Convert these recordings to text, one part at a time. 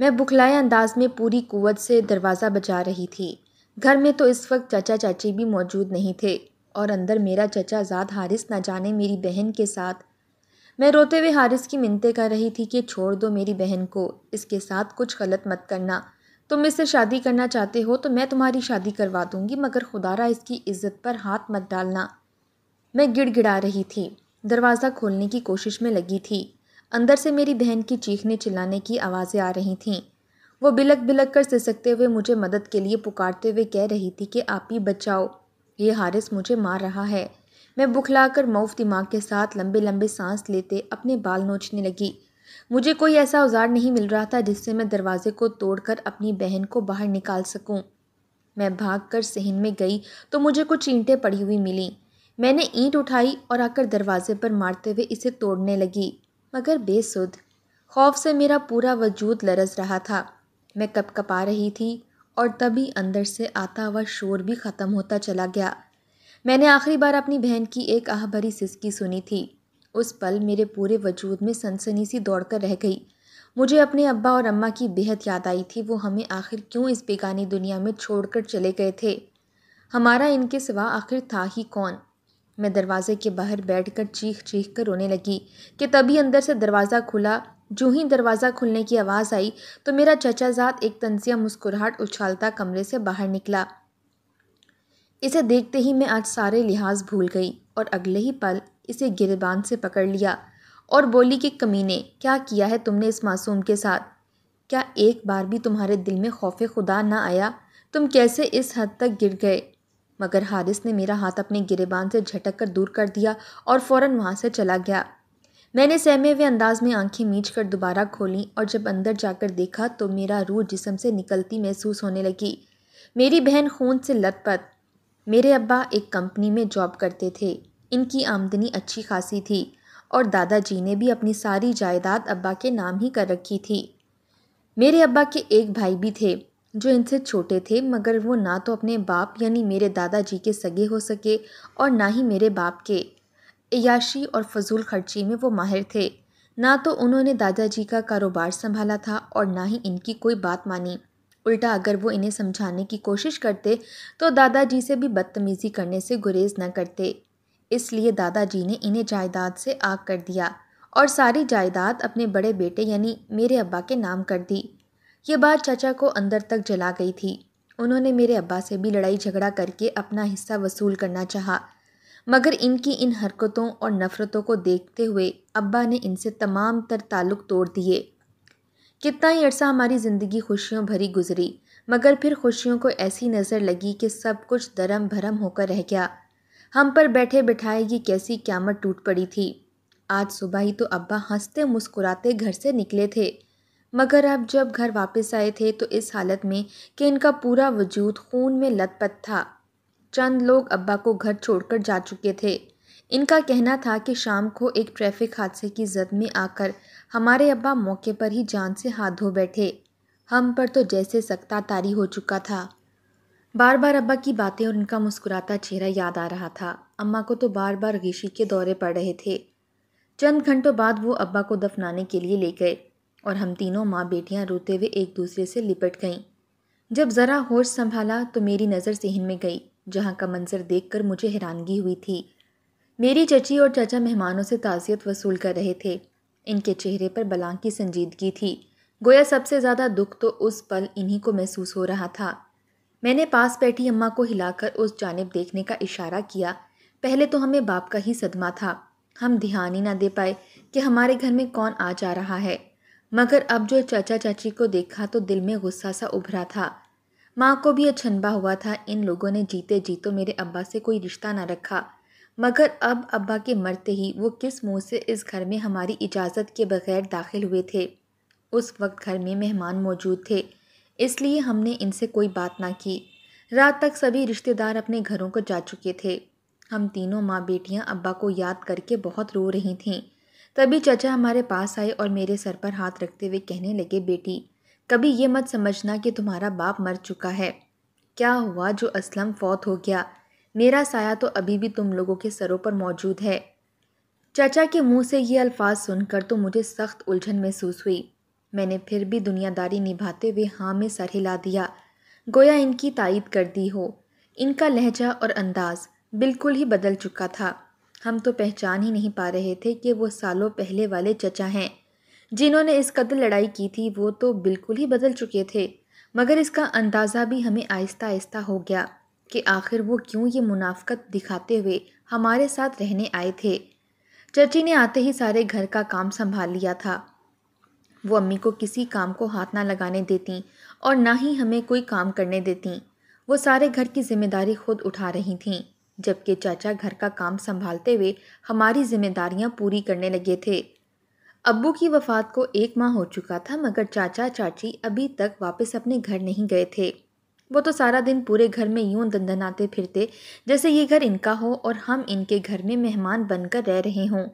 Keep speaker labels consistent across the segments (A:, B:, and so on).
A: मैं बुखलाए अंदाज में पूरी कुवत से दरवाज़ा बजा रही थी घर में तो इस वक्त चाचा चाची भी मौजूद नहीं थे और अंदर मेरा चचा ज़ाद हारिस ना जाने मेरी बहन के साथ मैं रोते हुए हारिस की मिनते कर रही थी कि छोड़ दो मेरी बहन को इसके साथ कुछ गलत मत करना तुम इससे शादी करना चाहते हो तो मैं तुम्हारी शादी करवा दूंगी मगर खुदारा इसकी इज्जत पर हाथ मत डालना मैं गिड़गिड़ा रही थी दरवाज़ा खोलने की कोशिश में लगी थी अंदर से मेरी बहन की चीखने चिल्लाने की आवाज़ें आ रही थीं वो बिलक बिलक कर सिसकते हुए मुझे मदद के लिए पुकारते हुए कह रही थी कि आप ही बचाओ ये हारिस मुझे मार रहा है मैं बुखला कर मऊफ दिमाग के साथ लंबे लंबे सांस लेते अपने बाल नोचने लगी मुझे कोई ऐसा औजार नहीं मिल रहा था जिससे मैं दरवाजे को तोड़कर अपनी बहन को बाहर निकाल सकूं। मैं भागकर सहन में गई तो मुझे कुछ ईंटें पड़ी हुई मिली मैंने ईंट उठाई और आकर दरवाजे पर मारते हुए इसे तोड़ने लगी मगर बेसुध खौफ से मेरा पूरा वजूद लरस रहा था मैं कपकपा रही थी और तभी अंदर से आता हुआ शोर भी ख़त्म होता चला गया मैंने आखिरी बार अपनी बहन की एक आह भरी सिसकी सुनी थी उस पल मेरे पूरे वजूद में सनसनी सी दौड़कर रह गई मुझे अपने अब्बा और अम्मा की बेहद याद आई थी वो हमें आखिर क्यों इस बेगानी दुनिया में छोड़कर चले गए थे हमारा इनके सिवा आखिर था ही कौन मैं दरवाज़े के बाहर बैठकर चीख चीख कर रोने लगी कि तभी अंदर से दरवाज़ा खुला जो ही दरवाज़ा खुलने की आवाज़ आई तो मेरा चचाजात एक तंजिया मुस्कुराहट उछालता कमरे से बाहर निकला इसे देखते ही मैं आज सारे लिहाज भूल गई और अगले ही पल इसे गिरबान से पकड़ लिया और बोली कि कमीने क्या किया है तुमने इस मासूम के साथ क्या एक बार भी तुम्हारे दिल में खौफ खुदा ना आया तुम कैसे इस हद तक गिर गए मगर हारिस ने मेरा हाथ अपने गिरेबान से झटक कर दूर कर दिया और फ़ौरन वहाँ से चला गया मैंने सहमे हुए अंदाज में आंखें मीच कर दोबारा खोली और जब अंदर जाकर देखा तो मेरा रूह जिसम से निकलती महसूस होने लगी मेरी बहन खून से लतपत मेरे अब्बा एक कंपनी में जॉब करते थे इनकी आमदनी अच्छी खासी थी और दादाजी ने भी अपनी सारी जायदाद अब्बा के नाम ही कर रखी थी मेरे अब्बा के एक भाई भी थे जो इनसे छोटे थे मगर वो ना तो अपने बाप यानी मेरे दादाजी के सगे हो सके और ना ही मेरे बाप के याशी और फजूल खर्ची में वो माहिर थे ना तो उन्होंने दादाजी का कारोबार संभाला था और ना ही इनकी कोई बात मानी उल्टा अगर वो इन्हें समझाने की कोशिश करते तो दादाजी से भी बदतमीज़ी करने से गुरेज न करते इसलिए दादाजी ने इन्हें जायदाद से आग कर दिया और सारी जायदाद अपने बड़े बेटे यानी मेरे अब्बा के नाम कर दी ये बात चाचा को अंदर तक जला गई थी उन्होंने मेरे अब्बा से भी लड़ाई झगड़ा करके अपना हिस्सा वसूल करना चाहा मगर इनकी इन हरकतों और नफ़रतों को देखते हुए अब्बा ने इनसे तमाम तर ताल्लुक़ तोड़ दिए कितना ही अरसा हमारी ज़िंदगी खुशियों भरी गुजरी मगर फिर खुशियों को ऐसी नज़र लगी कि सब कुछ दरम भरम होकर रह गया हम पर बैठे बैठाए ये कैसी क्यामत टूट पड़ी थी आज सुबह ही तो अब्बा हंसते मुस्कुराते घर से निकले थे मगर अब जब घर वापस आए थे तो इस हालत में कि इनका पूरा वजूद खून में लतपत था चंद लोग अब्बा को घर छोड़कर जा चुके थे इनका कहना था कि शाम को एक ट्रैफिक हादसे की जद में आकर हमारे अब्बा मौके पर ही जान से हाथ धो बैठे हम पर तो जैसे सकता तारी हो चुका था बार बार अब्बा की बातें और उनका मुस्कुराता चेहरा याद आ रहा था अम्मा को तो बार बार ऋषि के दौरे पड़ रहे थे चंद घंटों बाद वो अब्बा को दफनाने के लिए ले गए और हम तीनों माँ बेटियाँ रोते हुए एक दूसरे से लिपट गईं जब ज़रा होश संभाला तो मेरी नज़र सहन में गई जहाँ का मंजर कर मुझे हैरानगी हुई थी मेरी चची और चाचा मेहमानों से ताज़ियत वसूल कर रहे थे इनके चेहरे पर बलांग की संजीदगी थी गोया सबसे ज़्यादा दुख तो उस पल इन्हीं को महसूस हो रहा था मैंने पास बैठी अम्मा को हिलाकर उस जानब देखने का इशारा किया पहले तो हमें बाप का ही सदमा था हम ध्यान ही ना दे पाए कि हमारे घर में कौन आ जा रहा है मगर अब जो चाचा चाची को देखा तो दिल में गुस्सा सा उभरा था माँ को भी अछनबा हुआ था इन लोगों ने जीते जी तो मेरे अब्बा से कोई रिश्ता ना रखा मगर अब अब्बा के मरते ही वो किस मुंह से इस घर में हमारी इजाज़त के बगैर दाखिल हुए थे उस वक्त घर में मेहमान मौजूद थे इसलिए हमने इनसे कोई बात ना की रात तक सभी रिश्तेदार अपने घरों को जा चुके थे हम तीनों माँ बेटियाँ अब्बा को याद करके बहुत रो रही थीं तभी चचा हमारे पास आए और मेरे सर पर हाथ रखते हुए कहने लगे बेटी कभी ये मत समझना कि तुम्हारा बाप मर चुका है क्या हुआ जो असलम फौत हो गया मेरा साया तो अभी भी तुम लोगों के सरों पर मौजूद है चाचा के मुंह से ये अल्फाज सुनकर तो मुझे सख्त उलझन महसूस हुई मैंने फिर भी दुनियादारी निभाते हुए हाँ में सर हिला दिया गोया इनकी तइद कर दी हो इनका लहजा और अंदाज बिल्कुल ही बदल चुका था हम तो पहचान ही नहीं पा रहे थे कि वो सालों पहले वाले चचा हैं जिन्होंने इस कदर लड़ाई की थी वो तो बिल्कुल ही बदल चुके थे मगर इसका अंदाज़ा भी हमें आहिस्ता आहिस्ता हो गया कि आखिर वो क्यों ये मुनाफ्त दिखाते हुए हमारे साथ रहने आए थे चची ने आते ही सारे घर का काम संभाल लिया था वो अम्मी को किसी काम को हाथ ना लगाने देती और ना ही हमें कोई काम करने देती वो सारे घर की जिम्मेदारी खुद उठा रही थीं जबकि चाचा घर का काम संभालते हुए हमारी जिम्मेदारियां पूरी करने लगे थे अब्बू की वफ़ात को एक माह हो चुका था मगर चाचा चाची अभी तक वापस अपने घर नहीं गए थे वो तो सारा दिन पूरे घर में यूं आते फिरते जैसे ये घर इनका हो और हम इनके घर में मेहमान बनकर रह रहे हों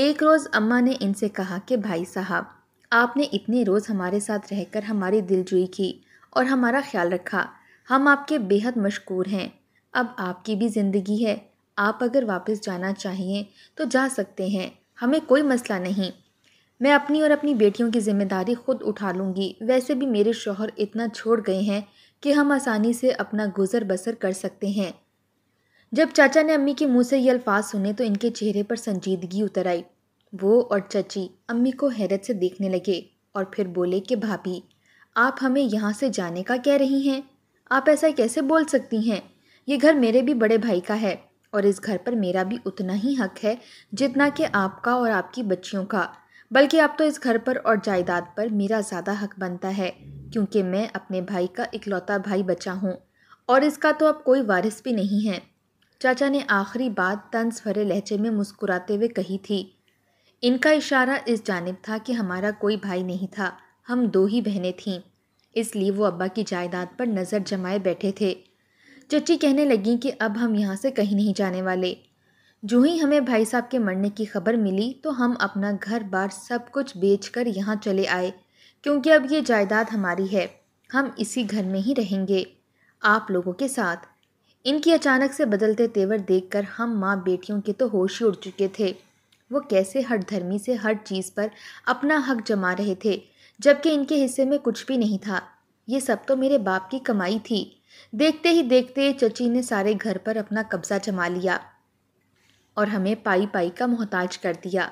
A: एक रोज़ अम्मा ने इनसे कहा कि भाई साहब आपने इतने रोज़ हमारे साथ रहकर हमारी दिलजोई की और हमारा ख्याल रखा हम आपके बेहद मशकूर हैं अब आपकी भी ज़िंदगी है आप अगर वापस जाना चाहिए तो जा सकते हैं हमें कोई मसला नहीं मैं अपनी और अपनी बेटियों की ज़िम्मेदारी खुद उठा लूँगी वैसे भी मेरे शोहर इतना छोड़ गए हैं कि हम आसानी से अपना गुजर बसर कर सकते हैं जब चाचा ने अम्मी के मुंह से ये अल्फाज सुने तो इनके चेहरे पर संजीदगी उतर आई वो और चची अम्मी को हैरत से देखने लगे और फिर बोले कि भाभी आप हमें यहाँ से जाने का कह रही हैं आप ऐसा कैसे बोल सकती हैं ये घर मेरे भी बड़े भाई का है और इस घर पर मेरा भी उतना ही हक है जितना कि आपका और आपकी बच्चियों का बल्कि अब तो इस घर पर और जायदाद पर मेरा ज़्यादा हक बनता है क्योंकि मैं अपने भाई का इकलौता भाई बचा हूँ और इसका तो अब कोई वारिस भी नहीं है चाचा ने आखिरी बात तंज भरे लहजे में मुस्कुराते हुए कही थी इनका इशारा इस जानब था कि हमारा कोई भाई नहीं था हम दो ही बहनें थीं इसलिए वो अब्बा की जायदाद पर नज़र जमाए बैठे थे चची कहने लगी कि अब हम यहाँ से कहीं नहीं जाने वाले जो ही हमें भाई साहब के मरने की खबर मिली तो हम अपना घर बार सब कुछ बेच कर यहाँ चले आए क्योंकि अब ये जायदाद हमारी है हम इसी घर में ही रहेंगे आप लोगों के साथ इनकी अचानक से बदलते तेवर देखकर हम माँ बेटियों के तो होश ही उड़ चुके थे वो कैसे हर धर्मी से हर चीज़ पर अपना हक जमा रहे थे जबकि इनके हिस्से में कुछ भी नहीं था ये सब तो मेरे बाप की कमाई थी देखते ही देखते चची ने सारे घर पर अपना कब्जा जमा लिया और हमें पाई पाई का मोहताज कर दिया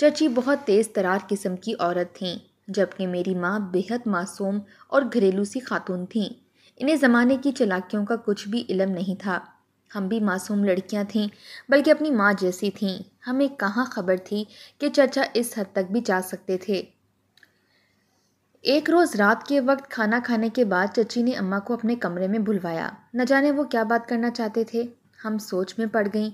A: चची बहुत तेज़ तरार किस्म की औरत थीं जबकि मेरी माँ बेहद मासूम और घरेलू सी खातून थीं इन्हें ज़माने की चलाकियों का कुछ भी इलम नहीं था हम भी मासूम लड़कियाँ थीं बल्कि अपनी माँ जैसी थीं हमें कहाँ खबर थी कि चचा इस हद तक भी जा सकते थे एक रोज़ रात के वक्त खाना खाने के बाद चची ने अम्मा को अपने कमरे में बुलवाया न जाने वो क्या बात करना चाहते थे हम सोच में पड़ गईं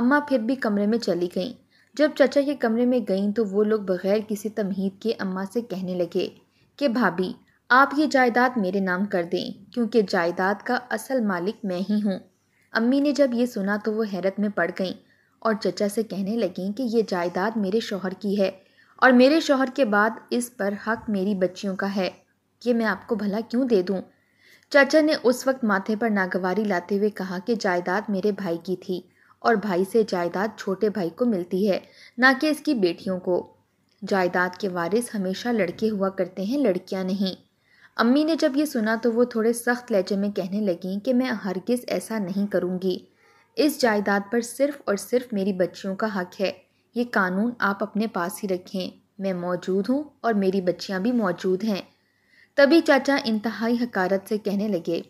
A: अम्मा फिर भी कमरे में चली गईं जब चचा के कमरे में गईं तो वो लोग बग़ैर किसी तमहीद के अम्मा से कहने लगे कि भाभी आप ये जायदाद मेरे नाम कर दें क्योंकि जायदाद का असल मालिक मैं ही हूँ अम्मी ने जब ये सुना तो वो हैरत में पड़ गईं और चचा से कहने लगें कि ये जायदाद मेरे शोहर की है और मेरे शौहर के बाद इस पर हक मेरी बच्चियों का है ये मैं आपको भला क्यों दे दूँ चाचा ने उस वक्त माथे पर नागवारी लाते हुए कहा कि जायदाद मेरे भाई की थी और भाई से जायदाद छोटे भाई को मिलती है ना कि इसकी बेटियों को जायदाद के वारिस हमेशा लड़के हुआ करते हैं लड़कियां नहीं अम्मी ने जब ये सुना तो वो थोड़े सख्त लहजे में कहने लगीं कि मैं हरगिज़ ऐसा नहीं करूँगी इस जायदाद पर सिर्फ़ और सिर्फ मेरी बच्चियों का हक है ये कानून आप अपने पास ही रखें मैं मौजूद हूँ और मेरी बच्चियाँ भी मौजूद हैं तभी चाचा इंतहाई हकारत से कहने लगे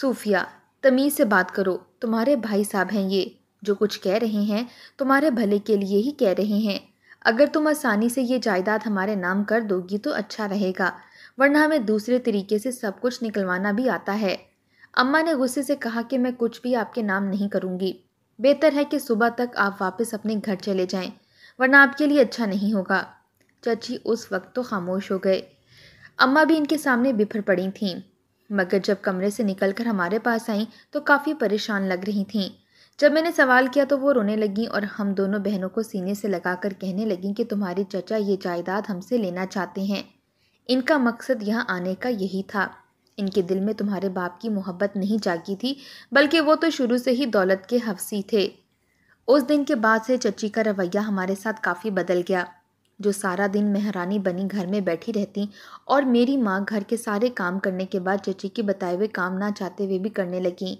A: सूफिया तमीज़ से बात करो तुम्हारे भाई साहब हैं ये जो कुछ कह रहे हैं तुम्हारे भले के लिए ही कह रहे हैं अगर तुम आसानी से ये जायदाद हमारे नाम कर दोगी तो अच्छा रहेगा वरना हमें दूसरे तरीके से सब कुछ निकलवाना भी आता है अम्मा ने गुस्से से कहा कि मैं कुछ भी आपके नाम नहीं करूँगी बेहतर है कि सुबह तक आप वापस अपने घर चले जाएं, वरना आपके लिए अच्छा नहीं होगा चाची उस वक्त तो खामोश हो गए अम्मा भी इनके सामने बिफर पड़ी थीं मगर जब कमरे से निकलकर हमारे पास आईं तो काफ़ी परेशान लग रही थीं जब मैंने सवाल किया तो वो रोने लगीं और हम दोनों बहनों को सीने से लगाकर कहने लगीं कि तुम्हारी चचा ये जायदाद हमसे लेना चाहते हैं इनका मकसद यहाँ आने का यही था इनके दिल में तुम्हारे बाप की मोहब्बत नहीं जागी थी बल्कि वो तो शुरू से ही दौलत के हफसी थे उस दिन के बाद से चची का रवैया हमारे साथ काफ़ी बदल गया जो सारा दिन मेहरानी बनी घर में बैठी रहती और मेरी माँ घर के सारे काम करने के बाद चची के बताए हुए काम ना चाहते हुए भी करने लगें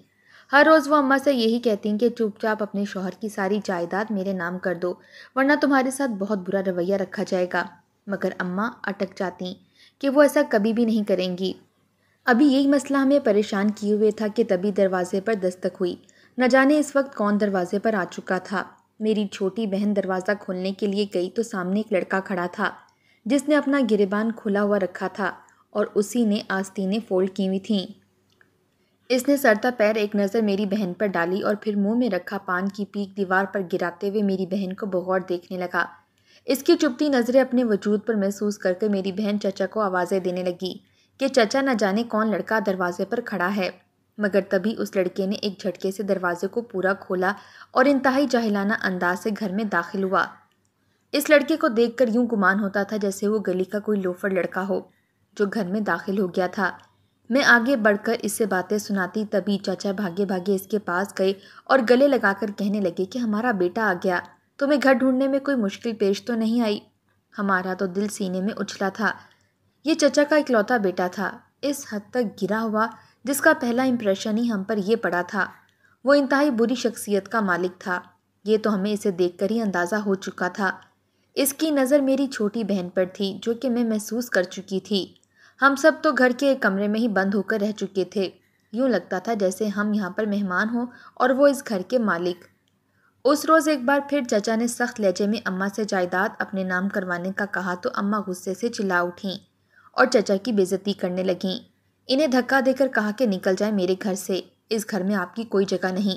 A: हर रोज़ वो अम्मा से यही कहती कि चुपचाप अपने शोहर की सारी जायदाद मेरे नाम कर दो वरना तुम्हारे साथ बहुत बुरा रवैया रखा जाएगा मगर अम्मा अटक जाती कि वो ऐसा कभी भी नहीं करेंगी अभी यही मसला हमें परेशान किए हुए था कि तभी दरवाजे पर दस्तक हुई न जाने इस वक्त कौन दरवाजे पर आ चुका था मेरी छोटी बहन दरवाज़ा खोलने के लिए गई तो सामने एक लड़का खड़ा था जिसने अपना गिरेबान खुला हुआ रखा था और उसी ने आस्तीनें फोल्ड की हुई थीं इसने सरता पैर एक नज़र मेरी बहन पर डाली और फिर मुंह में रखा पान की पीक दीवार पर गिराते हुए मेरी बहन को बगौर देखने लगा इसकी चुपती नज़रें अपने वजूद पर महसूस करके मेरी बहन चचा को आवाज़ें देने लगी कि चचा न जाने कौन लड़का दरवाजे पर खड़ा है मगर तभी उस लड़के ने एक झटके से दरवाजे को पूरा खोला और इंतहाई जाहिलाना अंदाज से घर में दाखिल हुआ इस लड़के को देखकर यूं गुमान होता था जैसे वो गली का कोई लोफर लड़का हो जो घर में दाखिल हो गया था मैं आगे बढ़कर इससे बातें सुनाती तभी चाचा भागे भागे इसके पास गए और गले लगाकर कहने लगे कि हमारा बेटा आ गया तुम्हें घर ढूंढने में कोई मुश्किल पेश तो नहीं आई हमारा तो दिल सीने में उछला था ये चचा का इकलौता बेटा था इस हद तक गिरा हुआ जिसका पहला इम्प्रेशन ही हम पर यह पड़ा था वो इंतहाई बुरी शख्सियत का मालिक था ये तो हमें इसे देख ही अंदाज़ा हो चुका था इसकी नज़र मेरी छोटी बहन पर थी जो कि मैं महसूस कर चुकी थी हम सब तो घर के एक कमरे में ही बंद होकर रह चुके थे यूँ लगता था जैसे हम यहाँ पर मेहमान हों और वो इस घर के मालिक उस रोज़ एक बार फिर चचा ने सख्त लहजे में अम्मा से जायदाद अपने नाम करवाने का कहा तो अम्मा गुस्से से चिल्ला उठीं और चचा की बेजती करने लगीं इन्हें धक्का देकर कहा कि निकल जाए मेरे घर से इस घर में आपकी कोई जगह नहीं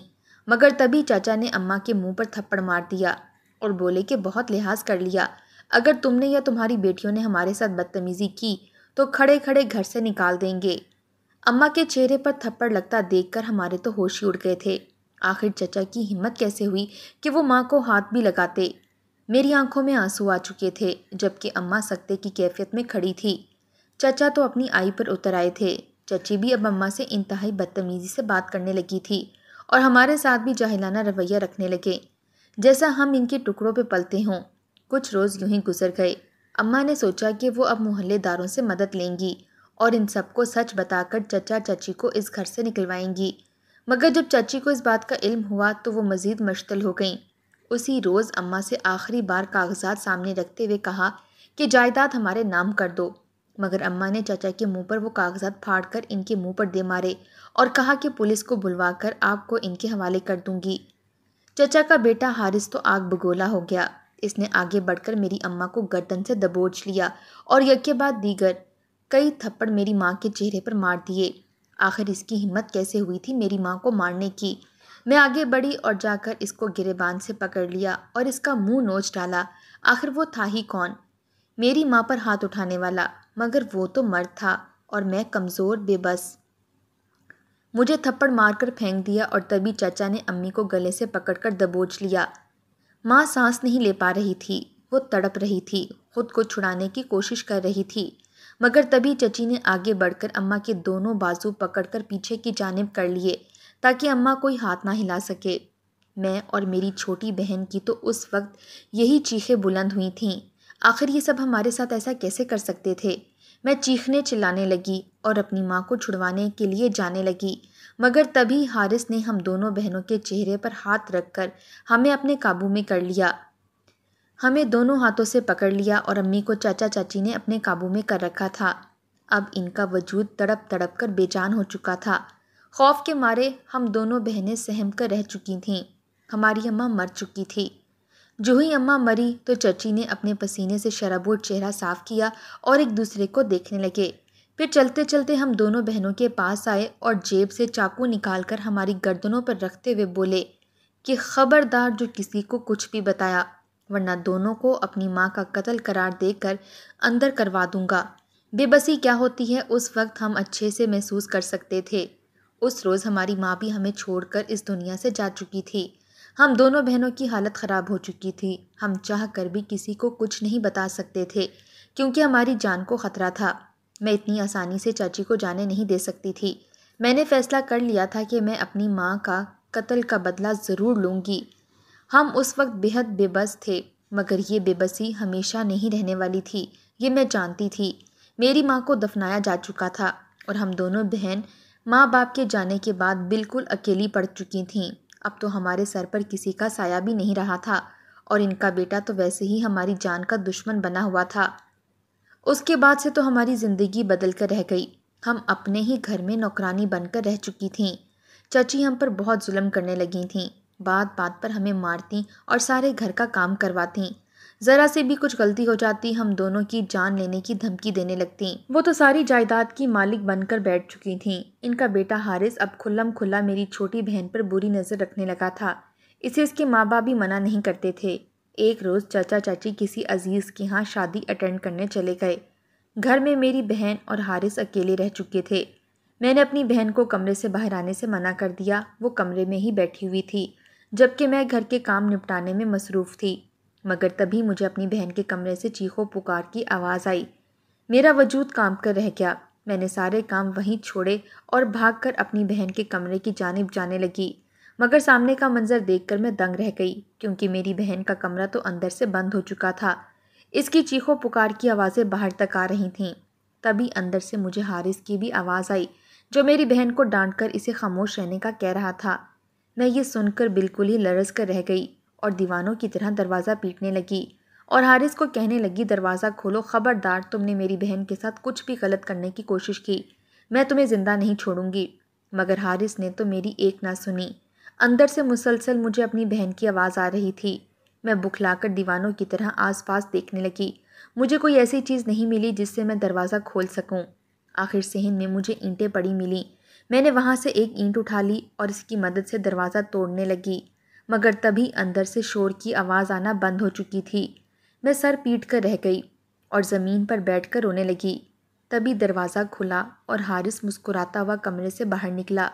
A: मगर तभी चाचा ने अम्मा के मुंह पर थप्पड़ मार दिया और बोले कि बहुत लिहाज कर लिया अगर तुमने या तुम्हारी बेटियों ने हमारे साथ बदतमीज़ी की तो खड़े खड़े घर से निकाल देंगे अम्मा के चेहरे पर थप्पड़ लगता देखकर हमारे तो होश ही उड़ गए थे आखिर चचा की हिम्मत कैसे हुई कि वो माँ को हाथ भी लगाते मेरी आंखों में आंसू आ चुके थे जबकि अम्मा सकते की कैफियत में खड़ी थी चचा तो अपनी आई पर उतर आए थे चची भी अब अम्मा से इंतहाई बदतमीज़ी से बात करने लगी थी और हमारे साथ भी जाहिलाना रवैया रखने लगे जैसा हम इनके टुकड़ों पर पलते हों कुछ रोज़ यूं ही गुजर गए अम्मा ने सोचा कि वो अब मोहल्लेदारों से मदद लेंगी और इन सबको सच बताकर चचा चची को इस घर से निकलवाएंगी मगर जब चची को इस बात का इल्म हुआ तो वो मज़ीद मशतल हो गई उसी रोज़ अम्मा से आखिरी बार कागजात सामने रखते हुए कहा कि जायदाद हमारे नाम कर दो मगर अम्मा ने चाचा के मुंह पर वो कागजात फाड़ कर इनके मुंह पर दे मारे और कहा कि पुलिस को बुलवा कर आपको इनके हवाले कर दूंगी चचा का बेटा हारिस तो आग बगोला हो गया इसने आगे बढ़कर मेरी अम्मा को गर्दन से दबोच लिया और यज्ञ बाद दीगर कई थप्पड़ मेरी माँ के चेहरे पर मार दिए आखिर इसकी हिम्मत कैसे हुई थी मेरी माँ को मारने की मैं आगे बढ़ी और जाकर इसको गिरेबान से पकड़ लिया और इसका मुंह नोच डाला आखिर वो था ही कौन मेरी माँ पर हाथ उठाने वाला मगर वो तो मर्द था और मैं कमज़ोर बेबस मुझे थप्पड़ मारकर फेंक दिया और तभी चाचा ने अम्मी को गले से पकड़कर दबोच लिया माँ सांस नहीं ले पा रही थी वो तड़प रही थी खुद को छुड़ाने की कोशिश कर रही थी मगर तभी चची ने आगे बढ़कर अम्मा के दोनों बाजू पकड़कर पीछे की जानब कर लिए ताकि अम्मा कोई हाथ ना हिला सके मैं और मेरी छोटी बहन की तो उस वक्त यही चीखें बुलंद हुई थीं आखिर ये सब हमारे साथ ऐसा कैसे कर सकते थे मैं चीखने चिल्लाने लगी और अपनी माँ को छुड़वाने के लिए जाने लगी मगर तभी हारिस ने हम दोनों बहनों के चेहरे पर हाथ रखकर हमें अपने काबू में कर लिया हमें दोनों हाथों से पकड़ लिया और अम्मी को चाचा चाची ने अपने काबू में कर रखा था अब इनका वजूद तड़प तड़प कर बेजान हो चुका था खौफ के मारे हम दोनों बहनें सहम कर रह चुकी थीं हमारी अम्मा मर चुकी थी जो ही अम्मा मरी तो चची ने अपने पसीने से शराबोट चेहरा साफ किया और एक दूसरे को देखने लगे फिर चलते चलते हम दोनों बहनों के पास आए और जेब से चाकू निकालकर हमारी गर्दनों पर रखते हुए बोले कि ख़बरदार जो किसी को कुछ भी बताया वरना दोनों को अपनी माँ का कत्ल करार देकर अंदर करवा दूंगा बेबसी क्या होती है उस वक्त हम अच्छे से महसूस कर सकते थे उस रोज़ हमारी माँ भी हमें छोड़कर इस दुनिया से जा चुकी थी हम दोनों बहनों की हालत ख़राब हो चुकी थी हम चाह कर भी किसी को कुछ नहीं बता सकते थे क्योंकि हमारी जान को ख़तरा था मैं इतनी आसानी से चाची को जाने नहीं दे सकती थी मैंने फ़ैसला कर लिया था कि मैं अपनी माँ का कत्ल का बदला ज़रूर लूँगी हम उस वक्त बेहद बेबस थे मगर ये बेबसी हमेशा नहीं रहने वाली थी ये मैं जानती थी मेरी माँ को दफनाया जा चुका था और हम दोनों बहन माँ बाप के जाने के बाद बिल्कुल अकेली पड़ चुकी थीं अब तो हमारे सर पर किसी का साया भी नहीं रहा था और इनका बेटा तो वैसे ही हमारी जान का दुश्मन बना हुआ था उसके बाद से तो हमारी ज़िंदगी बदल कर रह गई हम अपने ही घर में नौकरानी बनकर रह चुकी थीं चाची हम पर बहुत जुल्म करने लगी थीं बात बात पर हमें मारती और सारे घर का काम करवाती ज़रा से भी कुछ गलती हो जाती हम दोनों की जान लेने की धमकी देने लगती वो तो सारी जायदाद की मालिक बनकर बैठ चुकी थी इनका बेटा हारिस अब खुल्लम खुल्ला मेरी छोटी बहन पर बुरी नज़र रखने लगा था इसे इसके माँ बाप भी मना नहीं करते थे एक रोज़ चाचा चाची किसी अजीज़ के यहाँ शादी अटेंड करने चले गए घर में मेरी बहन और हारिस अकेले रह चुके थे मैंने अपनी बहन को कमरे से बाहर आने से मना कर दिया वो कमरे में ही बैठी हुई थी जबकि मैं घर के काम निपटाने में मसरूफ़ थी मगर तभी मुझे अपनी बहन के कमरे से चीखों पुकार की आवाज़ आई मेरा वजूद काम कर रह गया मैंने सारे काम वहीं छोड़े और भागकर अपनी बहन के कमरे की जानब जाने लगी मगर सामने का मंज़र देखकर मैं दंग रह गई क्योंकि मेरी बहन का कमरा तो अंदर से बंद हो चुका था इसकी चीखों पुकार की आवाज़ें बाहर तक आ रही थीं तभी अंदर से मुझे हारिस की भी आवाज़ आई जो मेरी बहन को डांट कर इसे खामोश रहने का कह रहा था मैं ये सुनकर बिल्कुल ही लरस कर रह गई और दीवानों की तरह दरवाज़ा पीटने लगी और हारिस को कहने लगी दरवाज़ा खोलो खबरदार तुमने मेरी बहन के साथ कुछ भी गलत करने की कोशिश की मैं तुम्हें ज़िंदा नहीं छोड़ूंगी मगर हारिस ने तो मेरी एक ना सुनी अंदर से मुसलसल मुझे अपनी बहन की आवाज़ आ रही थी मैं बुखलाकर दीवानों की तरह आसपास देखने लगी मुझे कोई ऐसी चीज़ नहीं मिली जिससे मैं दरवाज़ा खोल सकूं। आखिर सहन में मुझे ईंटें पड़ी मिली मैंने वहाँ से एक ईंट उठा ली और इसकी मदद से दरवाज़ा तोड़ने लगी मगर तभी अंदर से शोर की आवाज़ आना बंद हो चुकी थी मैं सर पीट कर रह गई और ज़मीन पर बैठ कर रोने लगी तभी दरवाज़ा खुला और हारिस मुस्कुराता हुआ कमरे से बाहर निकला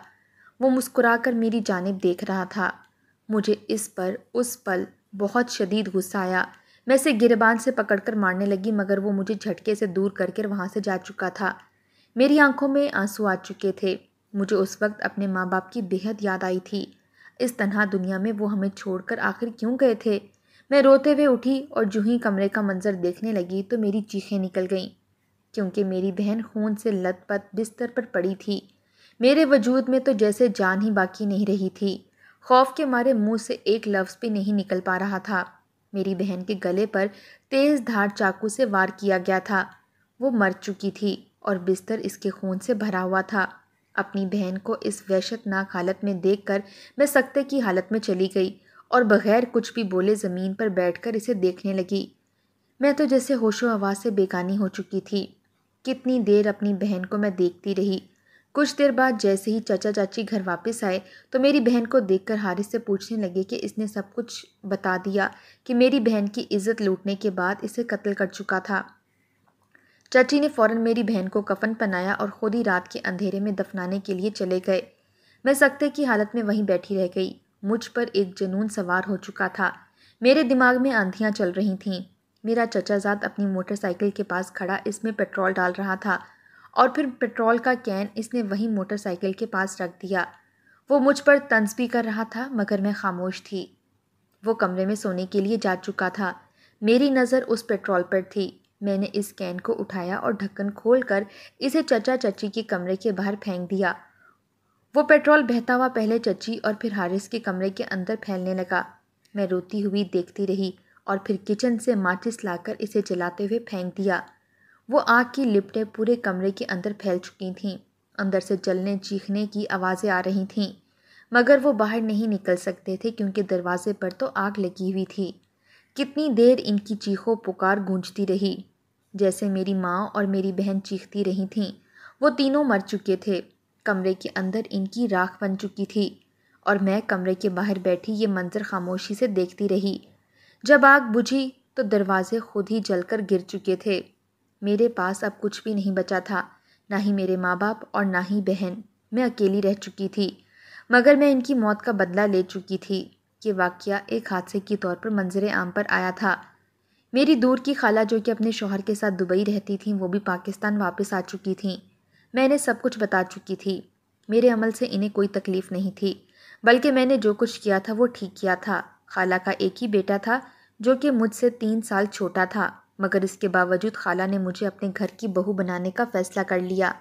A: वो मुस्कुरा कर मेरी जानब देख रहा था मुझे इस पर उस पल बहुत शदीद गुस्सा आया मैं इसे गिरबान से पकड़कर मारने लगी मगर वो मुझे झटके से दूर करके वहाँ से जा चुका था मेरी आंखों में आंसू आ चुके थे मुझे उस वक्त अपने माँ बाप की बेहद याद आई थी इस तनहा दुनिया में वो हमें छोड़कर आखिर क्यों गए थे मैं रोते हुए उठी और जूँ ही कमरे का मंजर देखने लगी तो मेरी चीखें निकल गईं क्योंकि मेरी बहन खून से पत बिस्तर पर पड़ी थी मेरे वजूद में तो जैसे जान ही बाकी नहीं रही थी खौफ के मारे मुंह से एक लफ्ज़ भी नहीं निकल पा रहा था मेरी बहन के गले पर तेज़ धार चाकू से वार किया गया था वो मर चुकी थी और बिस्तर इसके खून से भरा हुआ था अपनी बहन को इस वहशतनाक हालत में देख कर मैं सख्ते की हालत में चली गई और बगैर कुछ भी बोले ज़मीन पर बैठकर इसे देखने लगी मैं तो जैसे होशो आवाज़ से बेगानी हो चुकी थी कितनी देर अपनी बहन को मैं देखती रही कुछ देर बाद जैसे ही चाचा चाची घर वापस आए तो मेरी बहन को देखकर हारिस से पूछने लगे कि इसने सब कुछ बता दिया कि मेरी बहन की इज़्ज़त लूटने के बाद इसे कत्ल कर चुका था चाची ने फ़ौरन मेरी बहन को कफन पहनाया और खुद ही रात के अंधेरे में दफनाने के लिए चले गए मैं सकते की हालत में वहीं बैठी रह गई मुझ पर एक जुनून सवार हो चुका था मेरे दिमाग में आंधियाँ चल रही थीं मेरा चचाजाद अपनी मोटरसाइकिल के पास खड़ा इसमें पेट्रोल डाल रहा था और फिर पेट्रोल का कैन इसने वहीं मोटरसाइकिल के पास रख दिया वो मुझ पर तंज भी कर रहा था मगर मैं खामोश थी वो कमरे में सोने के लिए जा चुका था मेरी नज़र उस पेट्रोल पर थी मैंने इस कैन को उठाया और ढक्कन खोलकर इसे चचा चची के कमरे के बाहर फेंक दिया वो पेट्रोल बहता हुआ पहले चची और फिर हारिस के कमरे के अंदर फैलने लगा मैं रोती हुई देखती रही और फिर किचन से माचिस लाकर इसे जलाते हुए फेंक दिया वो आग की लिपटें पूरे कमरे के अंदर फैल चुकी थीं अंदर से जलने चीखने की आवाज़ें आ रही थीं मगर वो बाहर नहीं निकल सकते थे क्योंकि दरवाजे पर तो आग लगी हुई थी कितनी देर इनकी चीखों पुकार गूंजती रही जैसे मेरी माँ और मेरी बहन चीखती रही थीं वो तीनों मर चुके थे कमरे के अंदर इनकी राख बन चुकी थी और मैं कमरे के बाहर बैठी ये मंज़र खामोशी से देखती रही जब आग बुझी तो दरवाज़े खुद ही जलकर गिर चुके थे मेरे पास अब कुछ भी नहीं बचा था ना ही मेरे माँ बाप और ना ही बहन मैं अकेली रह चुकी थी मगर मैं इनकी मौत का बदला ले चुकी थी ये वाक्य एक हादसे के तौर पर मंजर आम पर आया था मेरी दूर की खाला जो कि अपने शोहर के साथ दुबई रहती थी वो भी पाकिस्तान वापस आ चुकी थी मैंने सब कुछ बता चुकी थी मेरे अमल से इन्हें कोई तकलीफ़ नहीं थी बल्कि मैंने जो कुछ किया था वो ठीक किया था खाला का एक ही बेटा था जो कि मुझसे तीन साल छोटा था मगर इसके बावजूद खाला ने मुझे अपने घर की बहू बनाने का फ़ैसला कर लिया